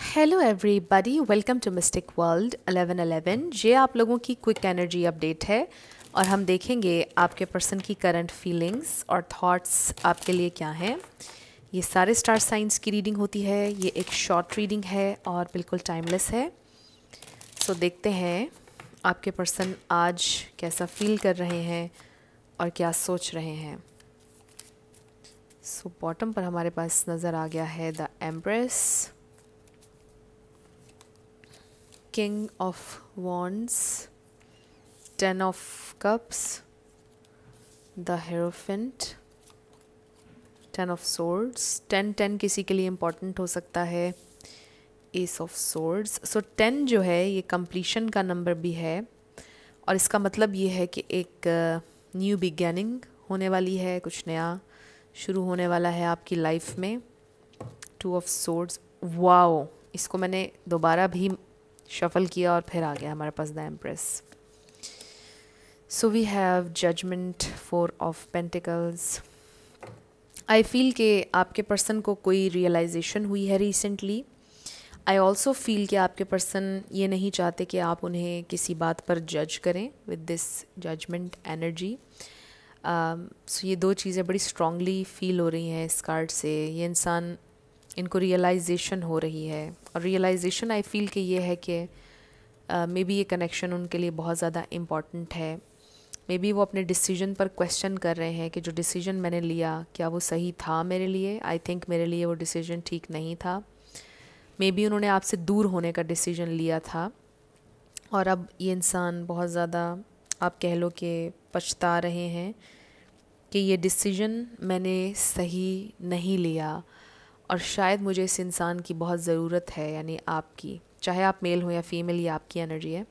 hello everybody welcome to mystic world 1111 ये आप लोगों की क्विक एनर्जी अपडेट है और हम देखेंगे आपके पर्सन की करंट फीलिंग्स और थॉट्स आपके लिए क्या हैं ये सारे स्टार साइंस की रीडिंग होती है ये एक शॉर्ट रीडिंग है और बिल्कुल टाइमलेस है सो so, देखते हैं आपके पर्सन आज कैसा फील कर रहे हैं और क्या सोच रहे हैं सो so, बॉटम पर हमारे पास नज़र आ गया है the empress king of wands ten of cups the hierophant ten of swords ten ten किसी के लिए इम्पॉर्टेंट हो सकता है ace of swords so ten जो है ये कंप्लीशन का नंबर भी है और इसका मतलब ये है कि एक न्यू uh, बिगेनिंग होने वाली है कुछ नया शुरू होने वाला है आपकी लाइफ में टू ऑफ सोर्ड्स वाओ इसको मैंने दोबारा भी शफल किया और फिर आ गया हमारे पास the empress so we have judgement four of pentacles I feel कि आपके पर्सन को कोई रियलाइजेशन हुई है रिसेंटली आई ऑल्सो फील कि आपके पर्सन ये नहीं चाहते कि आप उन्हें किसी बात पर जज करें with this judgement energy so ये दो चीज़ें बड़ी स्ट्रांगली फील हो रही हैं इस कार्ड से ये इंसान इनको रियलाइजेशन हो रही है और रियलाइजेशन आई फील कि ये है कि मे बी ये कनेक्शन उनके लिए बहुत ज़्यादा इम्पॉर्टेंट है मे बी वो अपने डिसीजन पर क्वेश्चन कर रहे हैं कि जो डिसीजन मैंने लिया क्या वो सही था मेरे लिए आई थिंक मेरे लिए वो डिसीजन ठीक नहीं था मे बी उन्होंने आपसे दूर होने का डिसीजन लिया था और अब ये इंसान बहुत ज़्यादा आप कह लो कि पछता रहे हैं कि ये डिसीजन मैंने सही नहीं लिया और शायद मुझे इस इंसान की बहुत ज़रूरत है यानी आपकी चाहे आप मेल हो या फीमेल ये आपकी एनर्जी है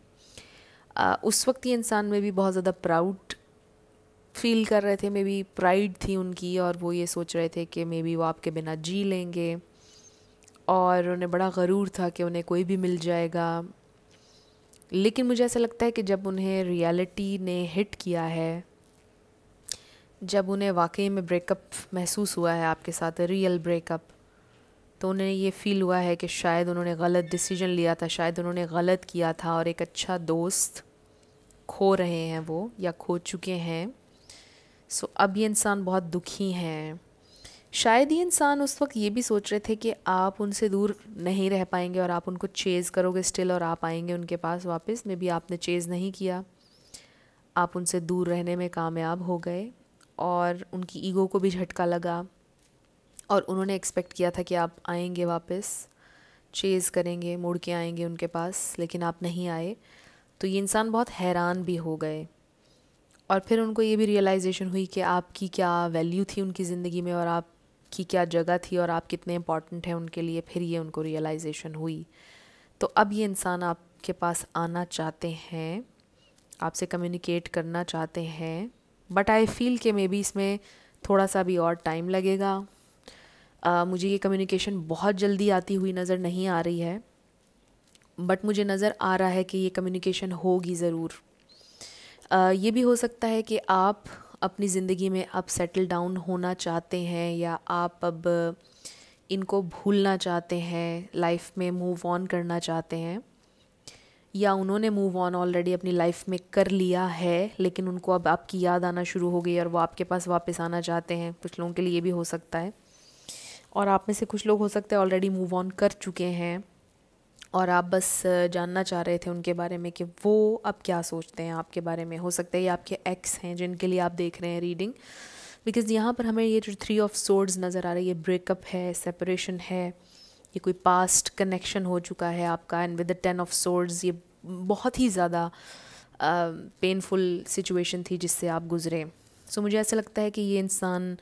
आ, उस वक्त ये इंसान में भी बहुत ज़्यादा प्राउड फील कर रहे थे मे बी प्राइड थी उनकी और वो ये सोच रहे थे कि मे बी वो आपके बिना जी लेंगे और उन्हें बड़ा गरूर था कि उन्हें कोई भी मिल जाएगा लेकिन मुझे ऐसा लगता है कि जब उन्हें रियलिटी ने हिट किया है जब उन्हें वाकई में ब्रेकअप महसूस हुआ है आपके साथ रियल ब्रेकअप तो उन्हें ये फ़ील हुआ है कि शायद उन्होंने गलत डिसीजन लिया था शायद उन्होंने गलत किया था और एक अच्छा दोस्त खो रहे हैं वो या खो चुके हैं सो अब ये इंसान बहुत दुखी हैं शायद ये इंसान उस वक्त ये भी सोच रहे थे कि आप उनसे दूर नहीं रह पाएंगे और आप उनको चेज़ करोगे स्टिल और आप आएंगे उनके पास वापस मे भी आपने चेज़ नहीं किया आप उनसे दूर रहने में कामयाब हो गए और उनकी ईगो को भी झटका लगा और उन्होंने एक्सपेक्ट किया था कि आप आएंगे वापस चेज़ करेंगे मुड़ के आएंगे उनके पास लेकिन आप नहीं आए तो ये इंसान बहुत हैरान भी हो गए और फिर उनको ये भी रियलाइजेशन हुई कि आपकी क्या वैल्यू थी उनकी ज़िंदगी में और आपकी क्या जगह थी और आप कितने इम्पॉर्टेंट हैं उनके लिए फिर ये उनको रियलाइजेशन हुई तो अब ये इंसान आपके पास आना चाहते हैं आपसे कम्युनिकेट करना चाहते हैं बट आई फील कि मे बी इसमें थोड़ा सा भी और टाइम लगेगा मुझे ये कम्युनिकेशन बहुत जल्दी आती हुई नज़र नहीं आ रही है बट मुझे नज़र आ रहा है कि ये कम्युनिकेशन होगी ज़रूर ये भी हो सकता है कि आप अपनी ज़िंदगी में अब सेटल डाउन होना चाहते हैं या आप अब इनको भूलना चाहते हैं लाइफ में मूव ऑन करना चाहते हैं या उन्होंने मूव ऑन ऑलरेडी अपनी लाइफ में कर लिया है लेकिन उनको अब आपकी याद आना शुरू हो गई और वो आपके पास वापस आना चाहते हैं कुछ लोगों के लिए भी हो सकता है और आप में से कुछ लोग हो सकते हैं ऑलरेडी मूव ऑन कर चुके हैं और आप बस जानना चाह रहे थे उनके बारे में कि वो अब क्या सोचते हैं आपके बारे में हो सकता है ये आपके एक्स हैं जिनके लिए आप देख रहे हैं रीडिंग बिकॉज यहाँ पर हमें ये जो थ्री ऑफ सोर्ड्स नज़र आ रही है ब्रेकअप है सेपरेशन है ये कोई पास्ट कनेक्शन हो चुका है आपका end with the ten of swords ये बहुत ही ज़्यादा पेनफुल सिचुएशन थी जिससे आप गुज़रे सो so, मुझे ऐसा लगता है कि ये इंसान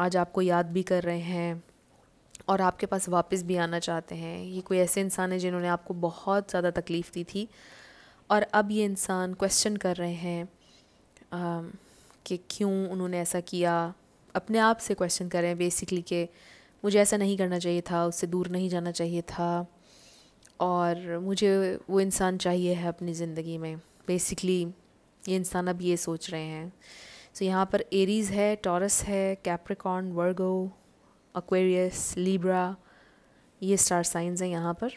आज आपको याद भी कर रहे हैं और आपके पास वापस भी आना चाहते हैं ये कोई ऐसे इंसान हैं जिन्होंने आपको बहुत ज़्यादा तकलीफ़ दी थी और अब ये इंसान क्वेश्चन कर रहे हैं आ, कि क्यों उन्होंने ऐसा किया अपने आप से क्वेश्चन करें बेसिकली कि मुझे ऐसा नहीं करना चाहिए था उससे दूर नहीं जाना चाहिए था और मुझे वो इंसान चाहिए है अपनी ज़िंदगी में बेसिकली ये इंसान अब ये सोच रहे हैं सो तो यहाँ पर एरीज़ है टॉरस है कैप्रिकॉन वर्गो अक्वेरियस लीब्रा ये स्टार साइंस हैं यहाँ पर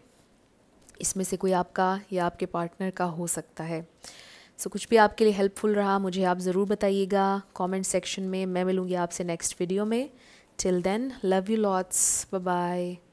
इसमें से कोई आपका या आपके पार्टनर का हो सकता है सो so, कुछ भी आपके लिए हेल्पफुल रहा मुझे आप ज़रूर बताइएगा कमेंट सेक्शन में मैं मिलूँगी आपसे नेक्स्ट वीडियो में till then love you lots bye